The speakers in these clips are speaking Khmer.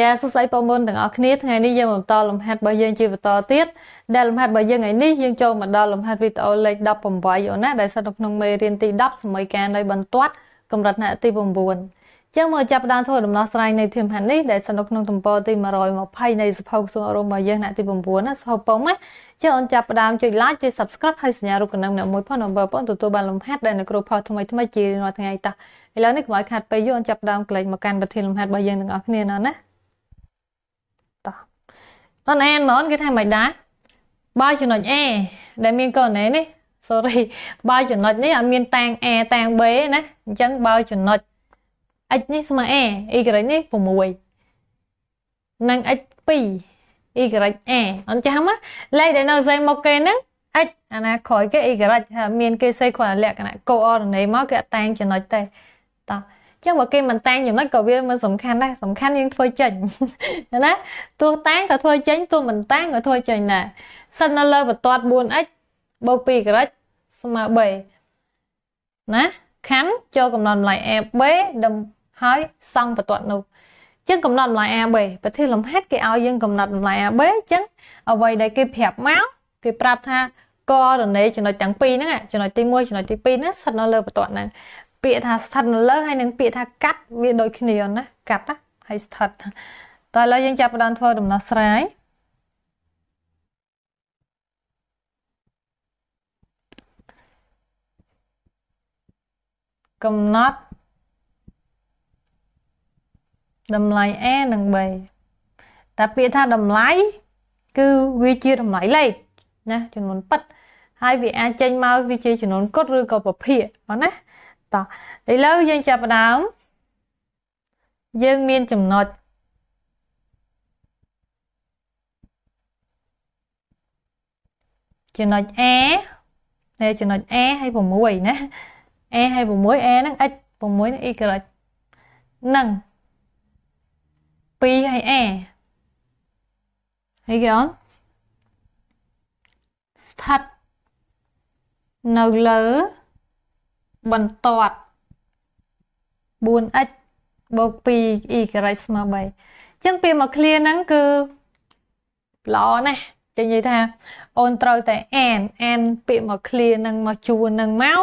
ចាសួស្ដីបងប្អូនទាំងអស់គ្នាថ្ងៃនេះយើងបន្តលំហាត់របស់យើងជាបន្តទៀតដែលលំហាត់របស់យើងថ្ងៃនេះយើងចូលមកដល់លំហាត់វីដេអូលេខ18អូនណាដែលស្ថិតនៅក្នុងមេរៀនទី10សម័យកាលនៃបន្ទាត់ កម្រិតថ្នាក់ទី9ចឹងមកចាប់ផ្ដើមធ្វើដំណោះស្រាយនៃធានហាត់នេះដែលស្ថិតនៅក្នុងទំព័រទី120នៃសភៅក្រសួងអប់រំរបស់យើងថ្នាក់ទី9ណាសភៅប៉ុងណាចឹងអូនចាប់ផ្ដើមចុច like ចុច subscribe ហើយសញ្ញារូបកណ្ដឹងអ្នកមួយផងដើម្បីបងទទួលបានលំហាត់ដែលនៅគ្រូផុសថ្មីថ្មីជារាល់ថ្ងៃតោះឥឡូវនេះកុំឲ្យខាត់ពេលយូរអូនចាប់ផ្ដើមកលេចមកកាន់ប្រធានលំហាត់របស់យើងទាំងអស់គ្នាណាណាអនអានហ្មងគេថាមិនដែរបើចំណុច A ដែលមានកូនណែនេះ sorry បើចំណុចនេះអត់មានតាំង A តាំង B ណាអញ្ចឹងបើចំណុច x នេះស្មើ A y នេះ6និង x 2 y A អញ្ចឹងណាលេខដែលនៅផ្សេងមកគេហ្នឹង x អាណាក្រោយគេ y ហើយមាន គេសេខ្វាលក្ខណៈ coordinate មកគេអត់តាំងចំណុចទេតោះចឹងបើគេមិនតែងចំណុចក៏វាមិនសំខាន់ដែរសំខាន់យើងធ្វើចេញណាទោះតែងក៏ធ្វើចេញទោះមិនតែងក៏ធ្វើចេញដែរសិននៅលើបន្ទាត់ 4x បូក2ក្រិចស្មើ3ណាខណ្ឌចូលកំណត់ម្លាយ AB ដើមហើយសង់បន្ទាត់នោះចឹងកំណត់ម្លាយ AB ប្រទេសលំហាត់គេឲ្យយើងកំណត់ម្លាយ AB ចឹងអ្វីដែលគេប្រាប់មកគេប្រាប់ថាករណីចំណុចទាំងពីរហ្នឹងចំណុចទី1ចំណុចទី2ហ្នឹងស្ថិតនៅលើបន្ទាត់ហ្នឹងពាក្យថាស្ថិតនៅលើហើយនិង ពាក្យថាកាត់វាដូចគ្នាណាកាត់ណាហើយស្ថិតតើឥឡូវយើងចាប់ផ្ដើមធ្វើដំណោះស្រាយកំណត់តម្លៃ A និង B តើពាក្យថាតម្លៃគឺវាជាតម្លៃលេខណាចំនួនប៉ិតហើយវាអាចចេញមកវាជាចំនួនកុតឬក៏ពភាគអូណាតោះឥឡូវយើងចាប់ផ្ដើមយើងមានចំណុចចំណុច A ហើយចំណុច A ហើយ6ណា A ហើយ6 A ហ្នឹង x 6នឹង y នឹង2ហើយ A ហើយគេអត់ស្ថិតនៅលើបន្ទាត់ 4x បូក 2y ស្មើ3អញ្ចឹងពាក្យមក clear ហ្នឹងគឺល្អណាស់គេនិយាយថា អូនត្រូវតែ and and ពាក្យមក clear នឹងមកជួននឹងមក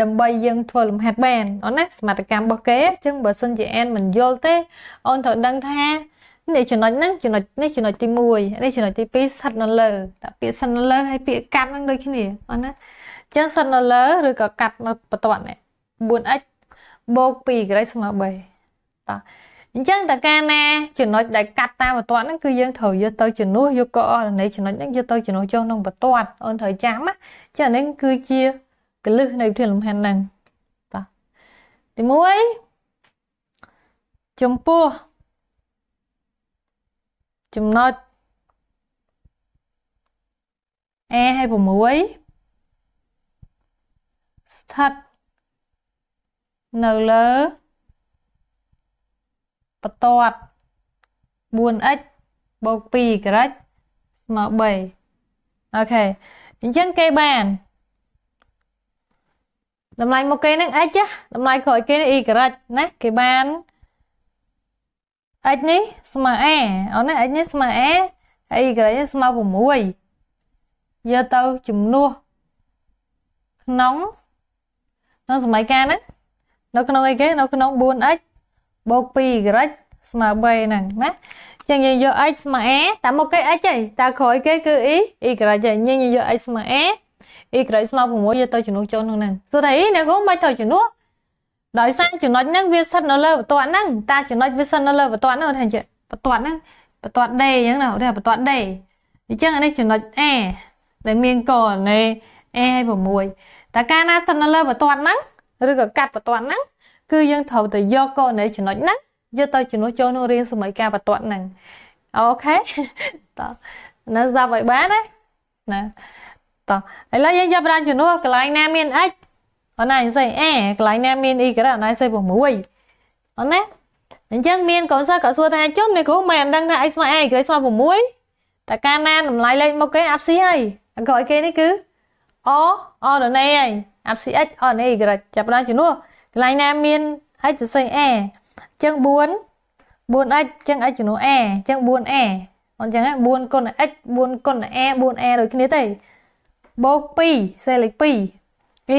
ដើម្បីយើងធ្វើលំហាត់បានអូនណាសមត្ថកម្មរបស់គេអញ្ចឹងបើសិនជា and មិនយល់ទេអូនត្រូវដឹង ថានេះចំណុចហ្នឹងចំណុចនេះចំណុចទី1នេះចំណុចទី2ស្ថិតនៅលើតែពាក្យស្ថិតនៅលើហើយពាក្យកាត់ហ្នឹងដូចគ្នាអូនណាចឹងសិននៅលើឬក៏កាត់នៅបន្ទាត់នេះ 4x បូក2ក្រៃស្មើ3តោះអញ្ចឹងតើការណាចំណុចដែលកាត់តាមបន្ទាត់ហ្នឹងគឺយើងត្រូវយកទៅជំនួសយកកអរណីចំណុចហ្នឹងយកទៅជំនួសចុះក្នុងបន្ទាត់អូនត្រូវចាំណាចឹងនេះគឺជាកលឹះនៃវិធីលំហាត់ហ្នឹងតោះទី1ចំពោះចំណុច A ហើយ6ស្ថិតនៅលើបន្ទាត់ 4x បូក2ក្រិចស្មើ3អូខេអញ្ចឹងគេបានតម្លៃមកគេនឹង x តម្លៃក្រោយគេនឹង y ក្រិចណាគេបាន x នេះស្មើ a អូនណា x នេះស្មើ a ហើយ y ក្រិចនេះស្មើ6យកទៅជំនួសក្នុងក្នុងសម័យកាលហ្នឹងនៅក្នុងអីគេនៅក្នុង 4x បូក 2y ស្មើ3ហ្នឹងណាចឹងយើងយក x ស្មើ a តើមកគេ x ទេតើក្រោយគេគឺ e y ទេយើងយក x ស្មើ a y ស្មើ6យកទៅជំនួសចូលក្នុងហ្នឹងសួរថា e អ្នកគូមិនទៅជំនួសដោយសារចំណុចហ្នឹងវាស្ថិតនៅលើបន្ទាត់ហ្នឹងតើចំណុចវាស្ថិតនៅលើបន្ទាត់ហ្នឹងថាចេះបន្ទាត់ហ្នឹងបន្ទាត់ d អញ្ចឹងណាឧទាហរណ៍បន្ទាត់ d អញ្ចឹងអានេះចំណុច a ដែលមានកនៃ a ហើយ6តែកាលណាសិននៅលើបន្ទាត់ហ្នឹងឬក៏កាត់បន្ទាត់ហ្នឹងគឺយើងត្រូវតែយកកូននៃចំណុចហ្នឹងយកទៅជំនួសចូលក្នុងរៀងសម័យការបន្ទាត់ហ្នឹងអូខេតោះនៅស្ដាប់ឲ្យបានណាណាតោះឥឡូវយើងចាប់បានជំនួសកន្លែងណាមាន x អូនណាសេអេកន្លែងណាមាន y ក៏អូនណាសេ6អូនណាអញ្ចឹងមានកូនសិស្សក៏សួរថាចុះអ្នកគ្រូមិនអដឹងថា x ស្មើ a ក្រេស្មើ6តើកាលណាតម្លៃលេខមកគេអាប់ស៊ីហើយអង្គឲ្យគេនេះគឺ O RNA ហើយ ABCH RNA ក្រិចចាប់ដល់ជំនួសកន្លែងណាមាន H សរសេរ A អញ្ចឹង4 4H អញ្ចឹង H ជំនួស A អញ្ចឹង 4A អញ្ចឹង4គុណ X 4គុណ A 4A ដូចគ្នាទេបូក2សេលេខ2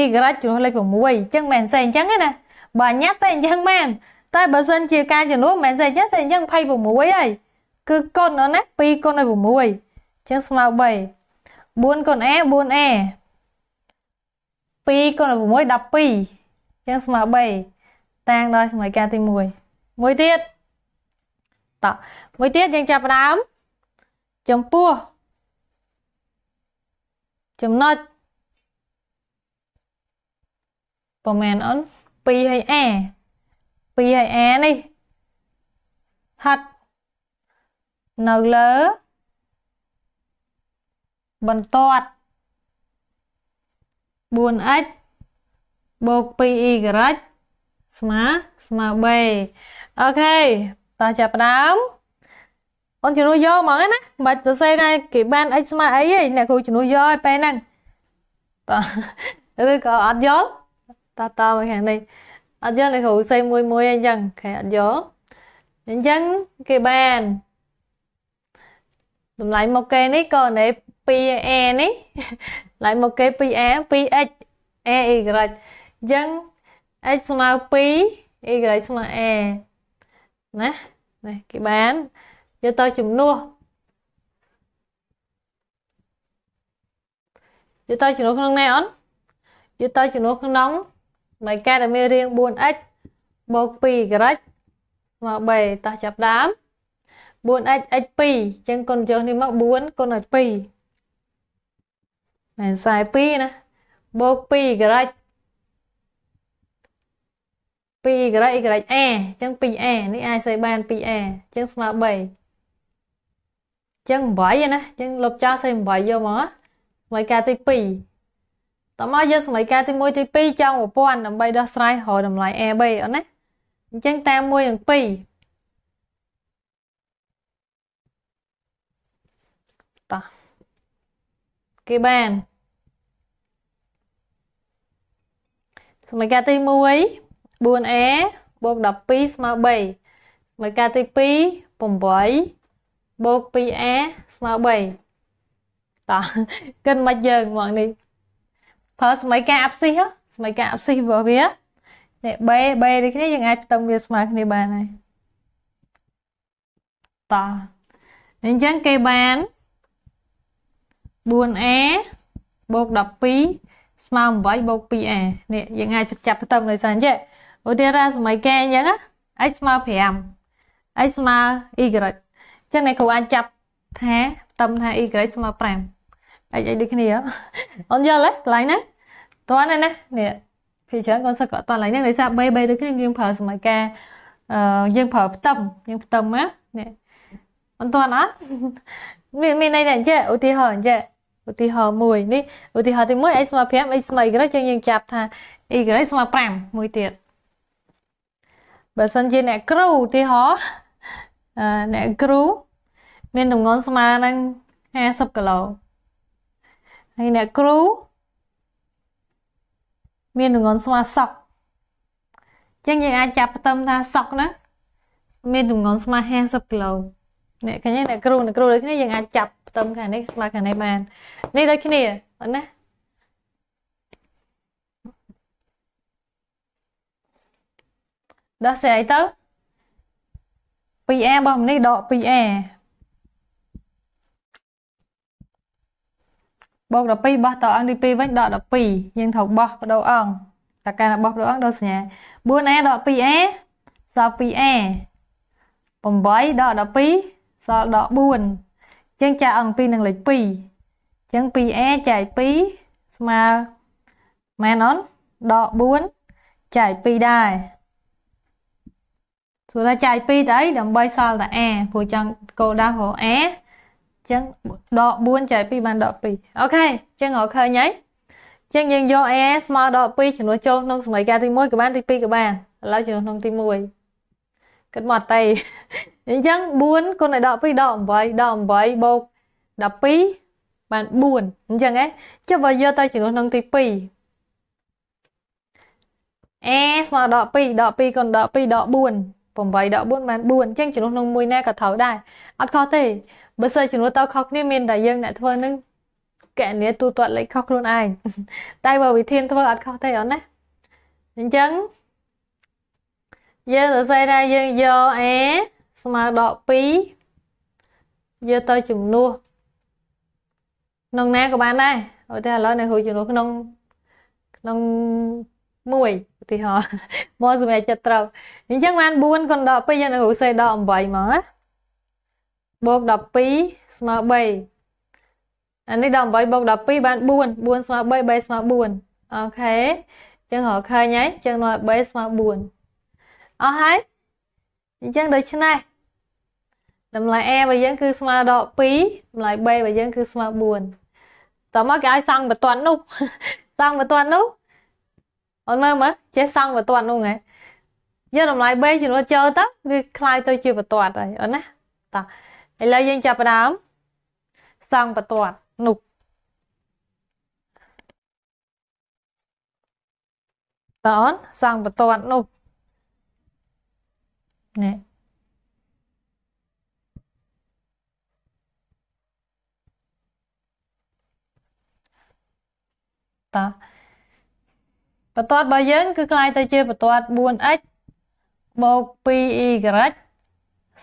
Y ក្រិចជំនួសលេខ6អញ្ចឹងមែនសេអញ្ចឹងណាបើញ៉ាត់តែអញ្ចឹងមែនតែបើសិនជាការជំនួសមែនសេអញ្ចឹងសេអញ្ចឹង26ហើយគឺគុណណា2គុណឲ្យ6អញ្ចឹងស្មើ3 4គុណ A 4A 2កូន6 12យើងស្មើ3តាំងដោយសម័យកាលទី1មួយទៀតតោះមួយទៀតយើងចាប់ដើមចំពោះចំណុចប្រហែលអូន2ហើយ A 2ហើយ A នេះស្ថិតនៅលើបន្ទាត់ 4x បូក 2y ក្រិចស្មើស្មើ b អូខេតោះចាប់ដើមអូនជំនួសយកហ្មងណាមិនបាច់សរសេរណាគេបាន x ស្មើអីទេអ្នកគ្រូជំនួសយកឲ្យពេលហ្នឹងតោះឬក៏អត់យល់តតមកខាងនេះអត់យល់អ្នកគ្រូផ្សេងមួយមួយអញ្ចឹងគេអត់យល់អញ្ចឹងគេបានតម្លៃមកគេនេះក៏នៃ 2a នេះឡើងមកគេ 2a 2x a y អញ្ចឹង x ស្មើ2 y ស្មើ a ណានេះគេបានយកទៅជំនួសយកទៅជំនួសក្នុងណាអូនយកទៅជំនួសក្នុងមកកែដែលមានរាង 4x បូក 2y ស្មើ3តោះចាប់ដើម 4x x2 អញ្ចឹងគុណយកនេះមក4គុណឲ្យ2មែន42ណាបូក2ក្រិច2ក្រិចក្រិច a អញ្ចឹង 2a នេះអាចសរសេរបាន 2a អញ្ចឹងស្មើ3អញ្ចឹង8ណាអញ្ចឹងលុបចោលសរសេរ8យកមកស្មើការទី2តោះមកយកសមីការទី1ទី2ចង់1000ដើម្បីដោះស្រាយរកតម្លៃ a b អូនណាអញ្ចឹងតាម1និង2គេបានសមការទី1 4a បូក12ស្មើ3សមការទី2 8បូក 2a ស្មើ3តោះគិតមកយើងមកនេះប្រើសមការអាប់ស៊ីសសមការអាប់ស៊ីសរបស់វានេះ b b នេះគ្នាយើងអាចផ្ទឹមវាស្មើគ្នាបានហើយតោះអញ្ចឹងគេបាន1 4a បូក12ស្មើ8បូក 2a នេះយើងអាចចាប់ផ្ទឹមដោយសារអញ្ចឹងឧទាហរណ៍សម័យគេអញ្ចឹង x ស្មើ5 x ស្មើ y អញ្ចឹងអ្នកគ្រូអាចចាប់ថាផ្ទឹមថា y ស្មើ5 x អីដូចគ្នាអូនយល់ទេកន្លែងហ្នឹងតោះណាណានេះភាគច្រើនកូនសិស្សក៏អត់តន្លែងហ្នឹងដោយសារ b b ដូចគ្នាយើងប្រើសម័យការយើងប្រើផ្ទឹមយើងផ្ទឹមណានេះអត់តន់អត់មានមានន័យតែអញ្ចឹងឧទាហរណ៍អញ្ចឹងឧទាហរណ៍មួយនេះឧទាហរណ៍ទី1 x ស្មើ5 x ស្មើ y យើងយើងចាប់ថា y ស្មើ5មួយទៀតបើសិនជាអ្នកគ្រូឧទាហរណ៍អ្នកគ្រូមានទម្ងន់ស្មើនឹង50គីឡូហើយអ្នកគ្រូមានទម្ងន់ស្មើសក់អញ្ចឹងយើងអាចចាប់ផ្ទឹមថាសក់ហ្នឹងមានទម្ងន់ស្មើ50គីឡូអ្នកគ្នាអ្នកគ្រូអ្នកគ្រូដូចគ្នាយើងអាចចាប់ទឹមខាងនេះស្មើខាងនេះបាននេះដូចគ្នាណាដោះស្រាយទៅ 2a របស់នេះដក 2a បូក12បោះតអង្គទី2វិញដក12យើងត្រូវបោះបដូរអង្គតើការបោះបដូរអង្គដកសញ្ញា 4a ដក 2a សល់ 2a 8ដក12សល់ដក4ចឹងចែកអស់2នឹងលេខ2អញ្ចឹង 2a ចែក2ស្មើម៉ែនអូនដក4ចែក2ដែរសួរថាចែក2ទៅអីដើម្បីសល់តែ a ព្រោះចង់គោលដៅរបស់ a ចឹងដក4ចែក2បានដក2អូខេចឹងរកឃើញហើយចឹងយើងយក a ស្មើដក2ចំនួនចូលក្នុងសមីការទី1ក៏បានទី2ក៏បានឥឡូវចំនួនក្នុងទី1គិតមកអត់ទេអញ្ចឹង4គុណឲ្យ12 18 18បូក12បាន4អញ្ចឹងហ៎ចុះបើយកទៅចំនួនក្នុងទី2 a ស្មើដល់12 12គុណ12ដល់4 8ដក4បាន4អញ្ចឹងចំនួនក្នុងមួយណាក៏ត្រូវដែរអត់ខុសទេបើសិនចំនួនតើខុសគ្នាមានតែយើងអ្នកធ្វើនឹងកណនីទូទាត់លេខខុសខ្លួនឯងតែបើវិធានធ្វើអត់ខុសទេអូនណាអញ្ចឹងយើងទៅសេថាយើងយក a ស្មើដក2យកទៅជំនួសក្នុងណាក៏បានដែរឧទាហរណ៍ឥឡូវអ្នកគ្រូជំនួសក្នុងក្នុង1ឧទាហរណ៍មកសម្រាប់ចិត្តត្រូវអញ្ចឹងបាន4គុណដក2យកនៅគ្រូសេដក8មកណាបូក12ស្មើ3អានេះដល់8បូក12បាន4 4ស្មើ3 3ស្មើ4អូខេអញ្ចឹងរកឃើញហើយអញ្ចឹងនៅ3ស្មើ4អស់ហើយអញ្ចឹងដូច្នេះតម្លៃ A របស់យើងគឺស្មើដល់2តម្លៃ B របស់យើងគឺស្មើ4តោះមកគេឲ្យសង់បន្ទាត់នោះសង់បន្ទាត់នោះអូនមើលមើលចេះសង់បន្ទាត់នោះហ៎យកតម្លៃ B ចំនួនចូលទៅវាคล้ายទៅជាបន្ទាត់ហើយអូនណាតោះឥឡូវយើងចាប់ផ្ដើមសង់បន្ទាត់នោះតោះសង់បន្ទាត់នោះね。តោះបន្ទាត់របស់យើងគឺคล้ายទៅជាបន្ទាត់ 4x បូក 2y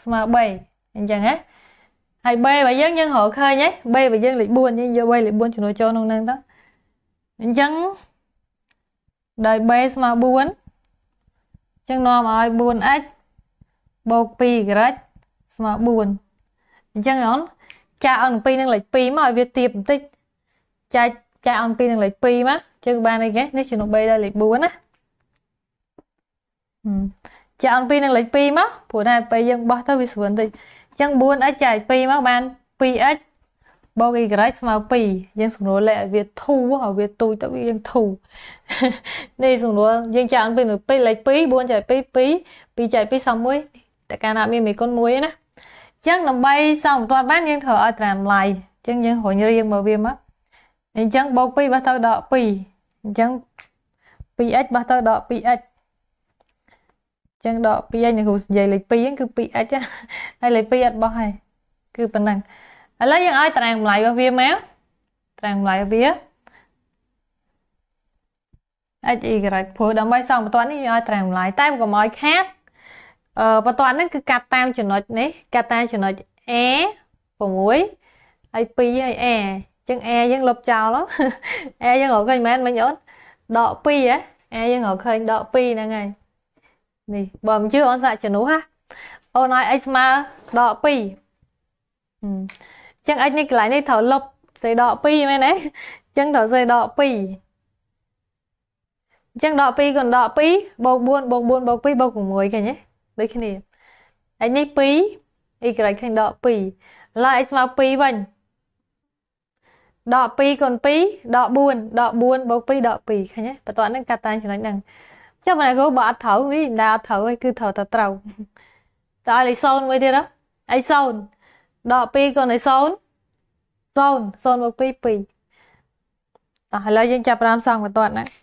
ស្មើ3អញ្ចឹងហ៎ហើយ b របស់យើងយើងរកឃើញហ៎ b របស់យើងលេខ4យើងយក b លេខ4ចំនួនចូលក្នុងហ្នឹងទៅអញ្ចឹងដោយ b ស្មើ4អញ្ចឹងនាំឲ្យ 4x បូក2ក្រិចស្មើ4អញ្ចឹងអូនចាយអន2នឹងលេខ2មកឲ្យវាទៀបបន្តិចចាយចាយអន2នឹងលេខ2មកជើងបានអីគេនេះជំនុំ3ដល់លេខ4ណាចាយអន2នឹងលេខ2មកព្រោះតែពេលយើងបោះទៅវាស្រួលបន្តិចអញ្ចឹង 4x ចាយ2មកបាន 2x បូក y ស្មើ2យើងសម្រួលលេខឲ្យវាធូរឲ្យវាទូចទៅវាយើងធូរនេះសម្រួលយើងចាយអន2នឹង2លេខ2 4ចាយ2 2 2ចាយ2សល់1តែកាលណាអត់មានមេគុណមួយណាអញ្ចឹងដើម្បី សងបន្ទាត់បានយើងត្រូវឲ្យត្រាំឡាយអញ្ចឹងយើងរញរៀងមកវាមកអញ្ចឹងបូក2បោះទៅដក2អញ្ចឹង 2x បោះទៅដក 2x ចឹងដក 2x នឹងគ្រូនិយាយលេខ2ហ្នឹងគឺ 2x ហើយលេខ2អត់បោះហើយគឺប៉ុណ្ណឹងឥឡូវយើងឲ្យត្រាំងម្លាយរបស់វាមកត្រាំងម្លាយរបស់វា x y ព្រោះដើម្បីសងបន្ទាត់នេះយើងឲ្យត្រាំងម្លាយតែកុំឲ្យខាតបន្ទាប់ហ្នឹងគឺកាត់តាមចំណុចនេះកាត់តាមចំណុច A 6ហើយ2ហើយ A អញ្ចឹង A យើងលុបចោល A យើងរកឃើញមែនមិញអូនដក2ហ៎ A យើងរកឃើញដក2ហ្នឹងហើយនេះបើមិនជឿអូនសាកជំនួសណាអូនឲ្យ x ស្មើដក2អញ្ចឹង x នេះកន្លែងនេះត្រូវលុបសេដក2មែនទេអញ្ចឹងត្រូវសេដក2អញ្ចឹងដក2គុណដក2បូក4បូក4បូក2បូក6ឃើញទេដូចគ្នាឯនេះ2 y ឃើញដក2ឡើយ x ស្មើ2វិញដក2គុណ2ដក4ដក4បូក2ដក2ឃើញទេបន្ទាប់ហ្នឹងកាត់តាមចំណុចហ្នឹងចុះបងគ្រូបើអត់ត្រូវវិញដែរអត់ត្រូវឯងគឺត្រូវតែត្រូវតើឲ្យលេខ0មួយទៀតណាអី0ដក2គុណអី0 0 0មក2 2តោះឥឡូវយើងចាប់ផ្ដើមសងបន្ទាត់ណា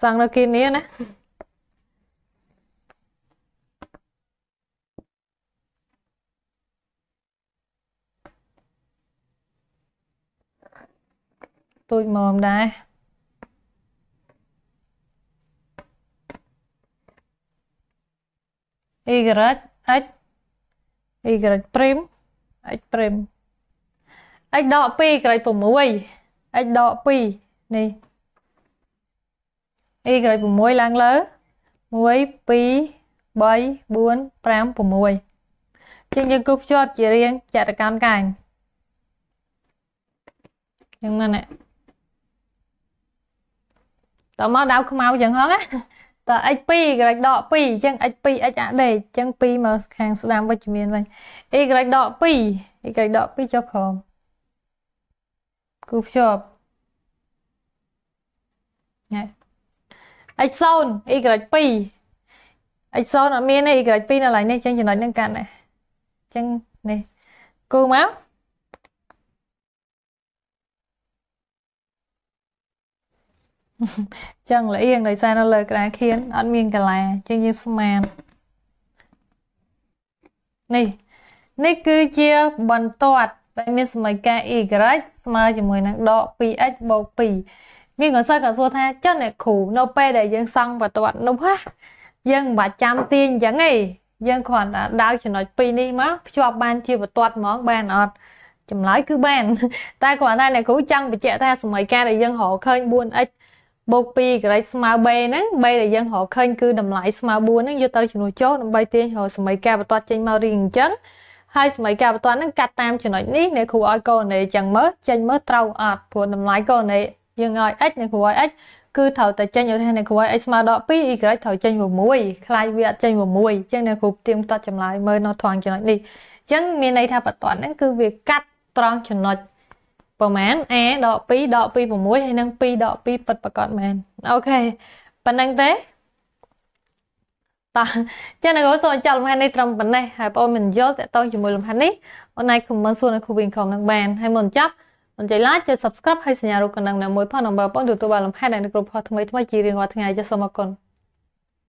sang nó kia nia nè tôi mồm đây y x y prim x prim x ដក2ក្រេច6 x ដក2នេះអ៊ីក្រែក6ឡើងលើ1 2 3 4 5 6ជាងយើងគូភ្ជាប់ជារៀងចតុកោណកែងយ៉ាងម៉េចណាតមកដៅខ្មៅចឹងហងណាត x2 ក្រែកដក2អញ្ចឹង x2 x អាដេអញ្ចឹង2មកខាងស្ដាំវិជ្ជមានវិញ y ក្រែកដក2 y ក្រែកដក2ចុះក្រោមគូភ្ជាប់ x 0 y 2 x 0អត់មានទេ y 2នៅកន្លែងនេះចឹងចំណុចហ្នឹងកាត់ដែរចឹងនេះគូមកចឹងល្អៀងដោយសារនៅលើក្តារខៀនអត់មានកលាចឹងយើងស្មាននេះនេះគឺជាបន្ទាត់ ដែលមានសមីការ y ស្មើជាមួយនឹងដក 2x បូក2មានក៏សើក៏សួរថាចុះអ្នកគ្រូនៅពេលដែលយើងសង់បន្ទាត់នោះហ៎យើងមិនបាច់ចាំទាញអញ្ចឹងទេយើងគ្រាន់តែដៅចំណុច2នេះមកភ្ជាប់បានជាបន្ទាត់ហ្មងបានអត់ចម្លើយគឺបានតែគ្រាន់តែអ្នកគ្រូចង់បញ្ជាក់ថាសម័យកាលដែលយើងរកឃើញ 4x បូក2ក្រេចស្មើ b ហ្នឹង b ដែលយើងរកឃើញគឺតម្លៃស្មើ4ហ្នឹងយកទៅជំនួសចូលដើម្បីទាញរកសម័យកាលបន្ទាត់ចេញមករៀងអញ្ចឹងហើយសម័យកាលបន្ទាត់ហ្នឹងកាត់តាមចំណុចនេះអ្នកគ្រូឲ្យកូនណេអញ្ចឹងមើលចេញមើលត្រូវអត់ព្រោះតម្លៃកូនណេយើងឲ្យ x នៅគ្រួយ x គឺត្រូវតែចេញឧទាហរណ៍នៅគ្រួយ x ស្មើដល់2 y ត្រូវចេញ6ខ្លាយវាអត់ចេញ6អញ្ចឹងនៅគ្រូផ្ទៀងផ្ទាត់ចម្លើយមើលនៅត្រង់ចំណុចនេះអញ្ចឹងមានន័យថាបន្ទាត់ហ្នឹងគឺវាកាត់ត្រង់ចំណុចប្រហែល a ដក2ដក2 6ហើយនឹង2ដក2ពិតប្រកបមែនអូខេប៉ុណ្ណឹងទេតោះចឹងនៅសូមចាត់លំហាត់នេះត្រឹមប៉ុណ្ណេះហើយបងអូនមិនយល់តើតើជាមួយលំហាត់នេះអូនណៃខមមិនសួរនៅគ្រូវិញខមនឹងបានហើយមុនចប់កញ្ញា like ចុច subscribe ហើយសញ្ញារូបកណ្ដឹងនៅមួយផងដើម្បីបងទទួលបានលំហែដែលគ្រប់ផុសថ្មីថ្មីជារៀងរាល់ថ្ងៃចាសសូមអរគុណ